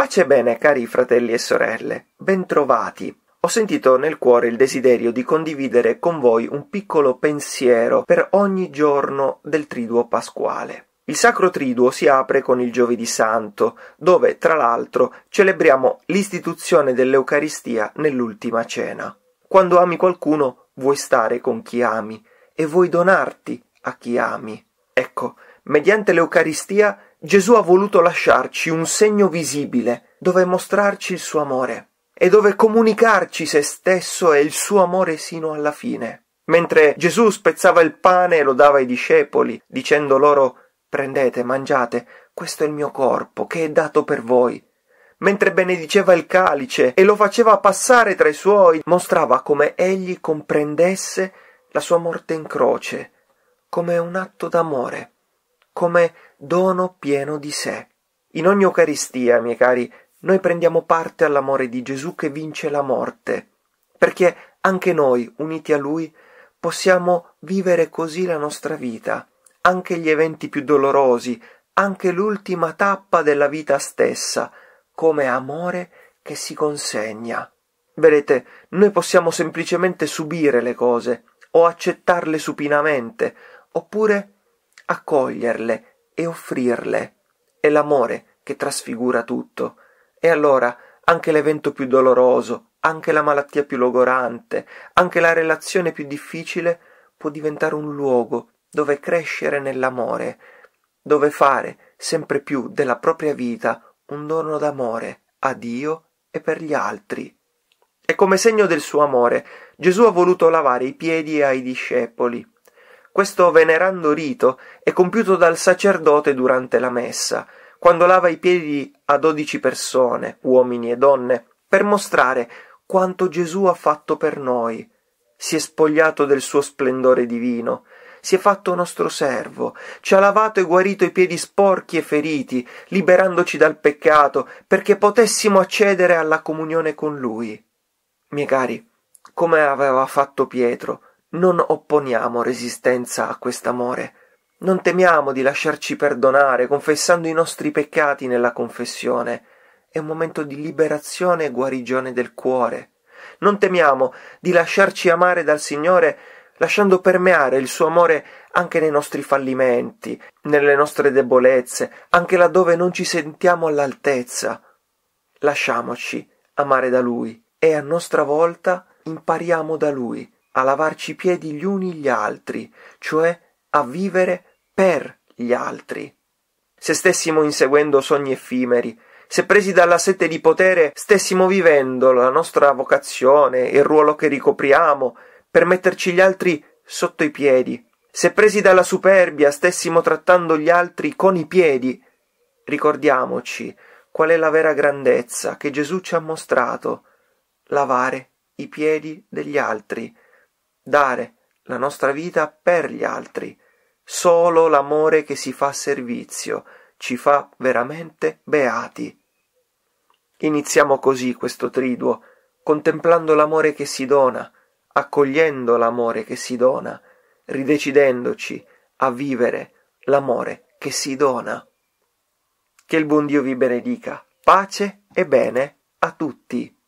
Pace e bene, cari fratelli e sorelle, bentrovati. Ho sentito nel cuore il desiderio di condividere con voi un piccolo pensiero per ogni giorno del triduo pasquale. Il Sacro Triduo si apre con il Giovedì Santo, dove, tra l'altro, celebriamo l'istituzione dell'Eucaristia nell'ultima cena. Quando ami qualcuno, vuoi stare con chi ami e vuoi donarti a chi ami. Ecco, mediante l'Eucaristia Gesù ha voluto lasciarci un segno visibile dove mostrarci il suo amore e dove comunicarci se stesso e il suo amore sino alla fine. Mentre Gesù spezzava il pane e lo dava ai discepoli, dicendo loro Prendete, mangiate, questo è il mio corpo che è dato per voi. Mentre benediceva il calice e lo faceva passare tra i suoi, mostrava come egli comprendesse la sua morte in croce, come un atto d'amore, come dono pieno di sé. In ogni Eucaristia, miei cari, noi prendiamo parte all'amore di Gesù che vince la morte, perché anche noi, uniti a Lui, possiamo vivere così la nostra vita, anche gli eventi più dolorosi, anche l'ultima tappa della vita stessa, come amore che si consegna. Vedete, noi possiamo semplicemente subire le cose, o accettarle supinamente, oppure accoglierle e offrirle. È l'amore che trasfigura tutto. E allora anche l'evento più doloroso, anche la malattia più logorante, anche la relazione più difficile può diventare un luogo dove crescere nell'amore, dove fare sempre più della propria vita un dono d'amore a Dio e per gli altri. E come segno del suo amore, Gesù ha voluto lavare i piedi ai discepoli, questo venerando rito è compiuto dal sacerdote durante la messa, quando lava i piedi a dodici persone, uomini e donne, per mostrare quanto Gesù ha fatto per noi. Si è spogliato del suo splendore divino, si è fatto nostro servo, ci ha lavato e guarito i piedi sporchi e feriti, liberandoci dal peccato, perché potessimo accedere alla comunione con lui. Miei cari, come aveva fatto Pietro, non opponiamo resistenza a quest'amore. Non temiamo di lasciarci perdonare confessando i nostri peccati nella confessione. È un momento di liberazione e guarigione del cuore. Non temiamo di lasciarci amare dal Signore lasciando permeare il suo amore anche nei nostri fallimenti, nelle nostre debolezze, anche laddove non ci sentiamo all'altezza. Lasciamoci amare da Lui e a nostra volta impariamo da Lui a lavarci i piedi gli uni gli altri, cioè a vivere per gli altri. Se stessimo inseguendo sogni effimeri, se presi dalla sete di potere stessimo vivendo la nostra vocazione, il ruolo che ricopriamo, per metterci gli altri sotto i piedi, se presi dalla superbia stessimo trattando gli altri con i piedi, ricordiamoci qual è la vera grandezza che Gesù ci ha mostrato, lavare i piedi degli altri, dare la nostra vita per gli altri. Solo l'amore che si fa servizio ci fa veramente beati. Iniziamo così questo triduo, contemplando l'amore che si dona, accogliendo l'amore che si dona, ridecidendoci a vivere l'amore che si dona. Che il buon Dio vi benedica, pace e bene a tutti.